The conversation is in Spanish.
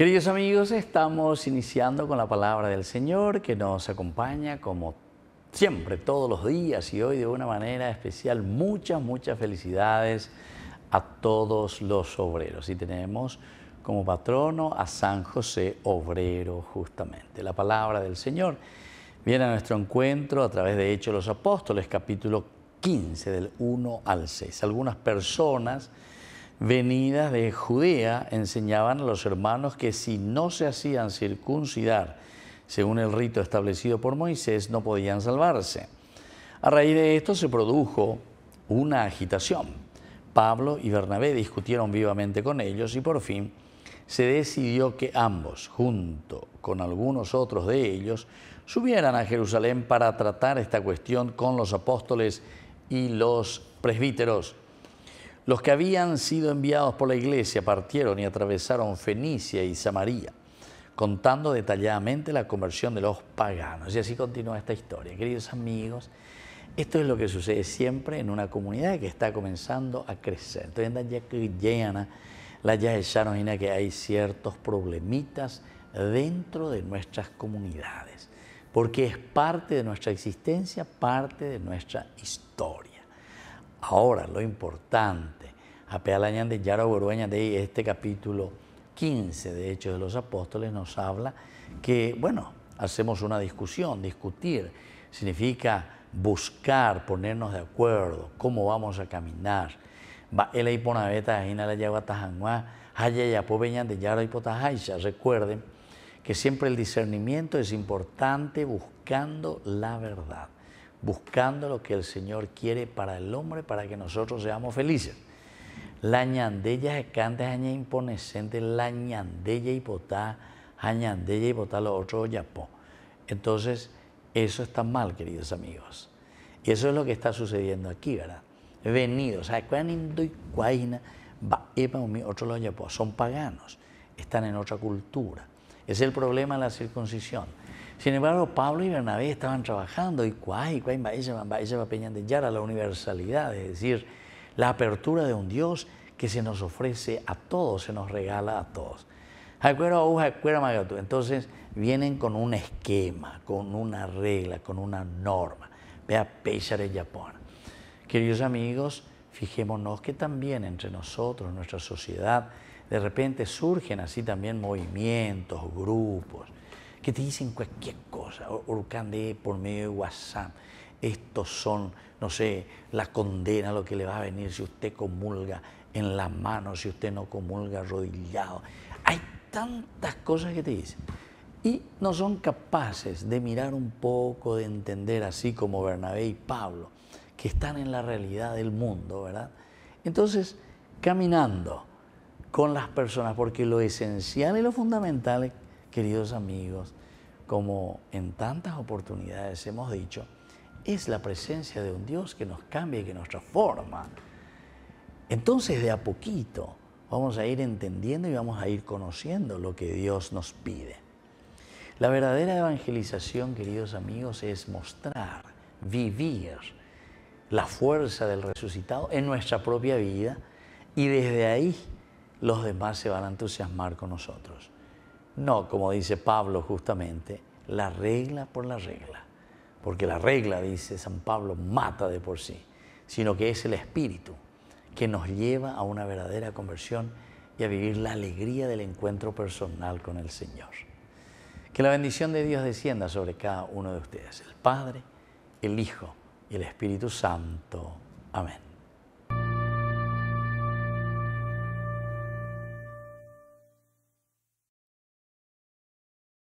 Queridos amigos, estamos iniciando con la palabra del Señor que nos acompaña como siempre, todos los días y hoy de una manera especial. Muchas, muchas felicidades a todos los obreros. Y tenemos como patrono a San José Obrero, justamente. La palabra del Señor viene a nuestro encuentro a través de Hechos los Apóstoles, capítulo 15, del 1 al 6. Algunas personas venidas de Judea enseñaban a los hermanos que si no se hacían circuncidar según el rito establecido por Moisés, no podían salvarse. A raíz de esto se produjo una agitación. Pablo y Bernabé discutieron vivamente con ellos y por fin se decidió que ambos, junto con algunos otros de ellos, subieran a Jerusalén para tratar esta cuestión con los apóstoles y los presbíteros. Los que habían sido enviados por la iglesia partieron y atravesaron Fenicia y Samaria, contando detalladamente la conversión de los paganos. Y así continúa esta historia. Queridos amigos, esto es lo que sucede siempre en una comunidad que está comenzando a crecer. Entonces, ya que llena la ya que hay ciertos problemitas dentro de nuestras comunidades, porque es parte de nuestra existencia, parte de nuestra historia. Ahora, lo importante, Apealañan de Yara Borueña de este capítulo 15 de Hechos de los Apóstoles nos habla que, bueno, hacemos una discusión, discutir significa buscar, ponernos de acuerdo, cómo vamos a caminar. Va Recuerden que siempre el discernimiento es importante buscando la verdad buscando lo que el Señor quiere para el hombre, para que nosotros seamos felices. La ñandella canta, imponescente, la ñandella y yapó. Entonces, eso está mal, queridos amigos. Y eso es lo que está sucediendo aquí, ¿verdad? Venidos, otro son paganos, están en otra cultura. Es el problema de la circuncisión. Sin embargo, Pablo y Bernabé estaban trabajando y y cuay, cuay, de Yara, la universalidad, es decir, la apertura de un Dios que se nos ofrece a todos, se nos regala a todos. Entonces vienen con un esquema, con una regla, con una norma. Vea, Pesar en Japón. Queridos amigos, fijémonos que también entre nosotros, nuestra sociedad, de repente surgen así también movimientos, grupos que te dicen cualquier cosa, Urcande por medio de WhatsApp. Estos son, no sé, la condena, lo que le va a venir si usted comulga en las manos, si usted no comulga arrodillado. Hay tantas cosas que te dicen. Y no son capaces de mirar un poco, de entender, así como Bernabé y Pablo, que están en la realidad del mundo, ¿verdad? Entonces, caminando con las personas, porque lo esencial y lo fundamental es queridos amigos, como en tantas oportunidades hemos dicho, es la presencia de un Dios que nos cambia y que nos transforma. Entonces de a poquito vamos a ir entendiendo y vamos a ir conociendo lo que Dios nos pide. La verdadera evangelización, queridos amigos, es mostrar, vivir la fuerza del resucitado en nuestra propia vida y desde ahí los demás se van a entusiasmar con nosotros. No, como dice Pablo justamente, la regla por la regla. Porque la regla, dice San Pablo, mata de por sí, sino que es el espíritu que nos lleva a una verdadera conversión y a vivir la alegría del encuentro personal con el Señor. Que la bendición de Dios descienda sobre cada uno de ustedes, el Padre, el Hijo y el Espíritu Santo. Amén.